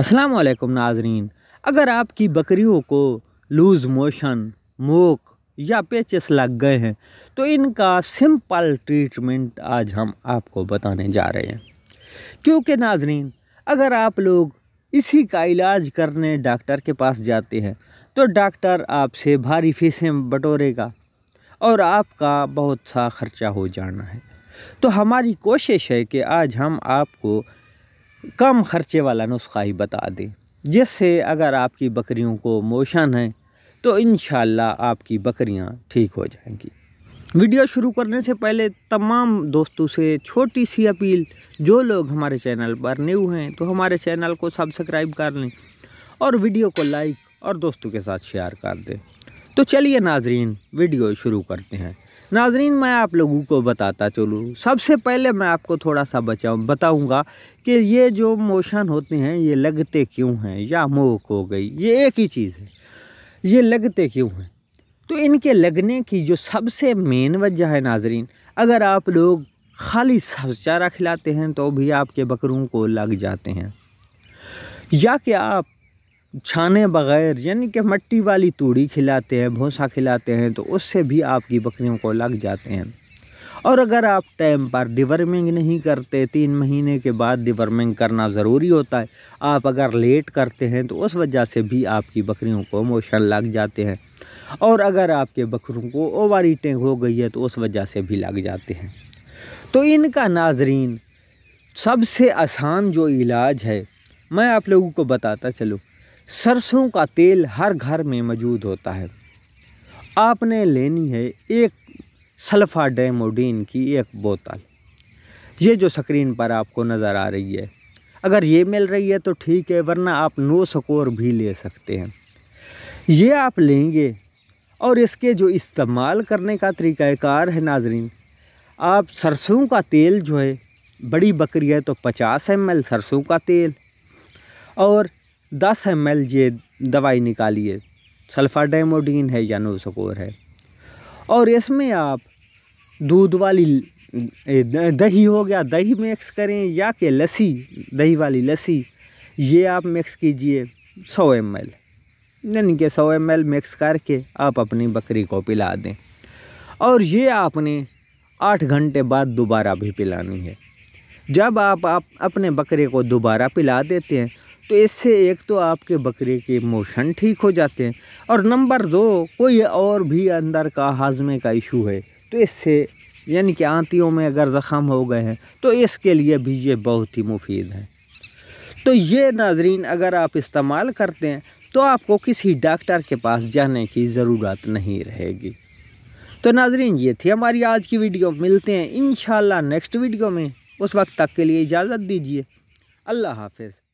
असलकुम नाजरीन अगर आपकी बकरियों को लूज़ मोशन मोक या पेचिस लग गए हैं तो इनका सिंपल ट्रीटमेंट आज हम आपको बताने जा रहे हैं क्योंकि नाजरीन अगर आप लोग इसी का इलाज करने डॉक्टर के पास जाते हैं तो डॉक्टर आपसे भारी फीसें बटोरेगा और आपका बहुत सा ख़र्चा हो जाना है तो हमारी कोशिश है कि आज हम आपको कम ख़र्चे वाला नुस्खा ही बता दें जिससे अगर आपकी बकरियों को मोशन है तो इन आपकी बकरियाँ ठीक हो जाएंगी वीडियो शुरू करने से पहले तमाम दोस्तों से छोटी सी अपील जो लोग हमारे चैनल पर न्यू हैं तो हमारे चैनल को सब्सक्राइब कर लें और वीडियो को लाइक और दोस्तों के साथ शेयर कर दें तो चलिए नाजरीन वीडियो शुरू करते हैं नाजरीन मैं आप लोगों को बताता चलूँ सबसे पहले मैं आपको थोड़ा सा बचाऊँ बताऊँगा कि ये जो मोशन होते हैं ये लगते क्यों हैं या मोक हो गई ये एक ही चीज़ है ये लगते क्यों हैं तो इनके लगने की जो सबसे मेन वजह है नाजरीन अगर आप लोग खाली सब चारा खिलाते हैं तो भी आपके बकरों को लग जाते हैं या कि आप छाने बगैर यानी कि मट्टी वाली तूड़ी खिलाते हैं भूसा खिलाते हैं तो उससे भी आपकी बकरियों को लग जाते हैं और अगर आप टाइम पर डिवर्मिंग नहीं करते तीन महीने के बाद डिवर्मिंग करना ज़रूरी होता है आप अगर लेट करते हैं तो उस वजह से भी आपकी बकरियों को मोशन लग जाते हैं और अगर आपके बकरों को ओवर ईटिंग हो गई है तो उस वजह से भी लग जाते हैं तो इनका नाजरीन सबसे आसान जो इलाज है मैं आप लोगों को बताता चलूँ सरसों का तेल हर घर में मौजूद होता है आपने लेनी है एक सल्फ़ा डेमोडीन की एक बोतल ये जो स्क्रीन पर आपको नज़र आ रही है अगर ये मिल रही है तो ठीक है वरना आप नो स्कोर भी ले सकते हैं ये आप लेंगे और इसके जो इस्तेमाल करने का तरीक़ाकार है नाजरीन आप सरसों का तेल जो है बड़ी बकरी है तो 50 एम सरसों का तेल और दस एम एल ये दवाई निकालिए सल्फाडेमोडीन है या नोसकोर है और इसमें आप दूध वाली दही हो गया दही मिक्स करें या कि लस्सी दही वाली लस्सी ये आप मिक्स कीजिए सौ एम एल यानी कि सौ एम एल मिक्स करके आप अपनी बकरी को पिला दें और ये आपने आठ घंटे बाद दोबारा भी पिलानी है जब आप, आप अपने बकरे को दोबारा पिला देते हैं तो इससे एक तो आपके बकरे के मोशन ठीक हो जाते हैं और नंबर दो कोई और भी अंदर का हाजमे का इशू है तो इससे यानी कि आंतियों में अगर ज़ख़म हो गए हैं तो इसके लिए भी ये बहुत ही मुफीद है तो ये नाजरीन अगर आप इस्तेमाल करते हैं तो आपको किसी डॉक्टर के पास जाने की ज़रूरत नहीं रहेगी तो नाजरीन ये थी हमारी आज की वीडियो मिलते हैं इन नेक्स्ट वीडियो में उस वक्त तक के लिए इजाज़त दीजिए अल्लाह हाफिज़